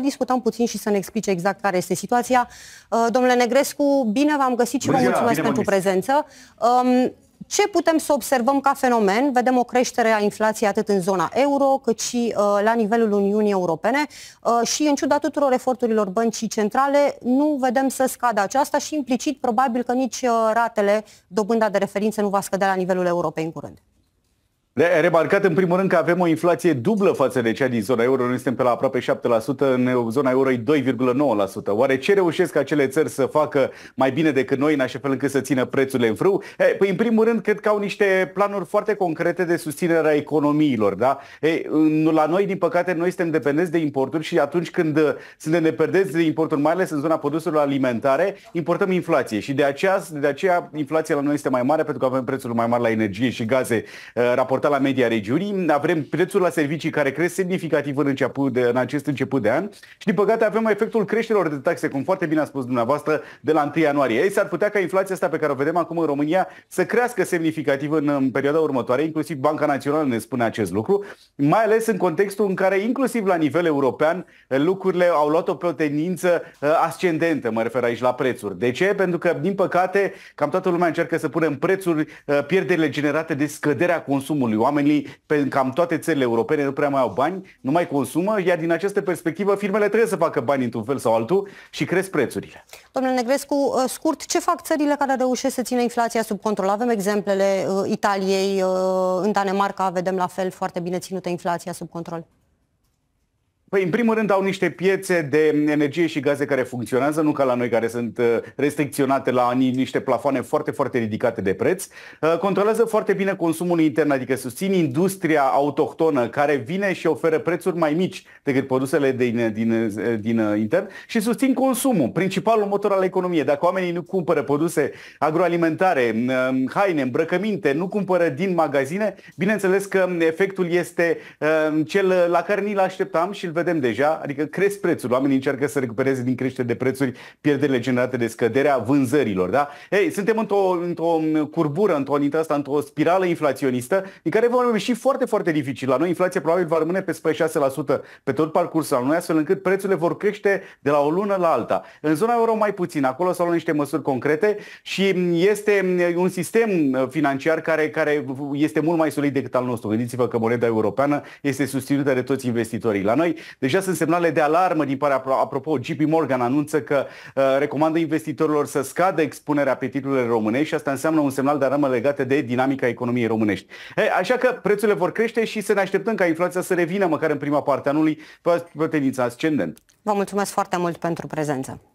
discutăm puțin și să ne explice exact care este situația. Uh, domnule Negrescu, bine v-am găsit și vă mulțumesc pentru prezență. Um, ce putem să observăm ca fenomen? Vedem o creștere a inflației atât în zona euro, cât și uh, la nivelul Uniunii Europene uh, și în ciuda tuturor eforturilor băncii centrale, nu vedem să scadă aceasta și implicit probabil că nici uh, ratele, dobânda de referință, nu va scădea la nivelul Europei în curând. Remarcat în primul rând că avem o inflație dublă față de cea din zona euro, noi suntem pe la aproape 7%, în zona euro 2,9%. Oare ce reușesc acele țări să facă mai bine decât noi în așa fel încât să țină prețurile în frâu? E, păi în primul rând cred că au niște planuri foarte concrete de susținere a economiilor. Da? E, la noi, din păcate, noi suntem dependenți de importuri și atunci când uh, suntem dependenți de importuri, mai ales în zona produselor alimentare, importăm inflație și de aceea, de aceea inflația la noi este mai mare pentru că avem prețuri mai mari la energie și gaze uh, raportate raportat la media regiunii, avem prețul la servicii care cresc semnificativ în, început de, în acest început de an și din păcate avem efectul creșterilor de taxe, cum foarte bine a spus dumneavoastră, de la 1 ianuarie. Ei, s-ar putea ca inflația asta pe care o vedem acum în România să crească semnificativ în, în perioada următoare, inclusiv Banca Națională ne spune acest lucru, mai ales în contextul în care inclusiv la nivel european lucrurile au luat-o pe o tendință uh, ascendentă, mă refer aici la prețuri. De ce? Pentru că, din păcate, cam toată lumea încearcă să pune în prețuri uh, pierderile generate de scăderea consumului consumului. Oamenii pe cam toate țările europene nu prea mai au bani, nu mai consumă, iar din această perspectivă firmele trebuie să facă bani într-un fel sau altul și cresc prețurile. Domnule Negrescu, uh, scurt, ce fac țările care reușesc să țină inflația sub control? Avem exemplele uh, Italiei, uh, în Danemarca vedem la fel foarte bine ținută inflația sub control. Păi, în primul rând, au niște piețe de energie și gaze care funcționează, nu ca la noi care sunt uh, restricționate la niște plafoane foarte, foarte ridicate de preț. Uh, controlează foarte bine consumul intern, adică susțin industria autohtonă care vine și oferă prețuri mai mici decât produsele din, din, uh, din intern și susțin consumul, principalul motor al economiei. Dacă oamenii nu cumpără produse agroalimentare, haine, îmbrăcăminte, nu cumpără din magazine, bineînțeles că efectul este cel la care ni l așteptam și îl vedem deja, adică cresc prețul. Oamenii încearcă să recupereze din creștere de prețuri pierderile generate de scăderea vânzărilor. Da? Ei, suntem într-o, într-o curbură, într-o asta, într-o spirală inflaționistă, din care vom ieși foarte, foarte dificil. La noi inflația probabil va rămâne pe 6% pe tot parcursul anului, astfel încât prețurile vor crește de la o lună la alta. În zona euro mai puțin, acolo s-au luat niște măsuri concrete și este un sistem financiar care, care este mult mai solid decât al nostru. Gândiți-vă că moneda europeană este susținută de toți investitorii. La noi Deja sunt semnale de alarmă din partea, apropo, JP Morgan anunță că uh, recomandă investitorilor să scadă expunerea pe titlurile românești și asta înseamnă un semnal de alarmă legate de dinamica economiei românești. He, așa că prețurile vor crește și să ne așteptăm ca inflația să revină măcar în prima parte a anului pe, pe tendința ascendent. Vă mulțumesc foarte mult pentru prezență.